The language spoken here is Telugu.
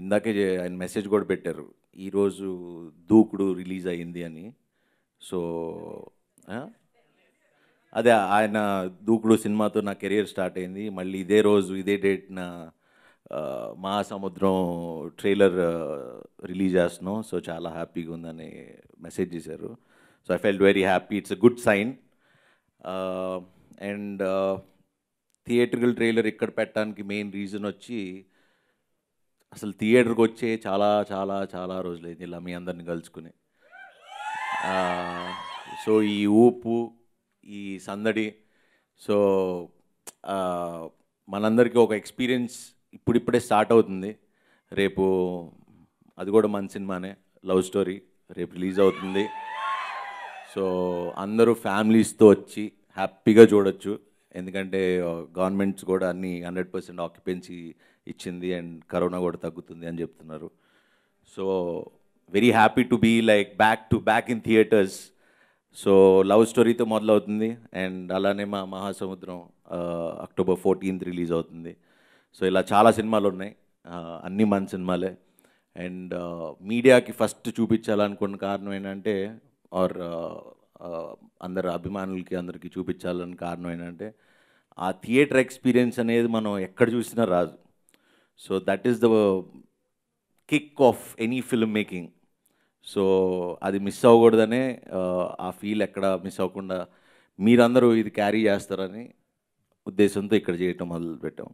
ఇందాకే ఆయన మెసేజ్ కూడా పెట్టారు ఈరోజు దూకుడు రిలీజ్ అయింది అని సో అదే ఆయన దూకుడు సినిమాతో నా కెరియర్ స్టార్ట్ అయింది మళ్ళీ ఇదే రోజు ఇదే డేట్ నా మహాసముద్రం ట్రైలర్ రిలీజ్ చేస్తున్నాం సో చాలా హ్యాపీగా ఉందని మెసేజ్ చేశారు so I felt very happy it's a good sign and theatrical trailer ఇక్కడ పెట్టడానికి మెయిన్ రీజన్ వచ్చి అసలు థియేటర్కి వచ్చే చాలా చాలా చాలా రోజులైంది ఇలా మీ అందరిని కలుసుకుని సో ఈ ఊపు ఈ సందడి సో మనందరికీ ఒక ఎక్స్పీరియన్స్ ఇప్పుడిప్పుడే స్టార్ట్ అవుతుంది రేపు అది కూడా మన సినిమానే లవ్ స్టోరీ రేపు రిలీజ్ అవుతుంది సో అందరూ ఫ్యామిలీస్తో వచ్చి హ్యాపీగా చూడొచ్చు ఎందుకంటే గవర్నమెంట్స్ కూడా అన్ని హండ్రెడ్ పర్సెంట్ ఆక్యుపెన్సీ ఇచ్చింది అండ్ కరోనా కూడా తగ్గుతుంది అని చెప్తున్నారు so very happy to be like back to back in theatres so love స్టోరీతో మొదలవుతుంది అండ్ అలానే మా మహాసముద్రం అక్టోబర్ ఫోర్టీన్త్ రిలీజ్ అవుతుంది సో ఇలా చాలా సినిమాలు ఉన్నాయి అన్ని మన సినిమాలే అండ్ మీడియాకి ఫస్ట్ చూపించాలనుకున్న కారణం ఏంటంటే ఆర్ అందరు అభిమానులకి అందరికీ చూపించాలని కారణం ఏంటంటే ఆ థియేటర్ ఎక్స్పీరియన్స్ అనేది మనం ఎక్కడ చూసినా రాదు so that is the kick of any film making so అది మిస్ అవ్వకూడదనే ఆ ఫీల్ ఎక్కడ మిస్ అవ్వకుండా మీరందరూ ఇది క్యారీ చేస్తారని ఉద్దేశంతో ఇక్కడ చేయటం మొదలుపెట్టాం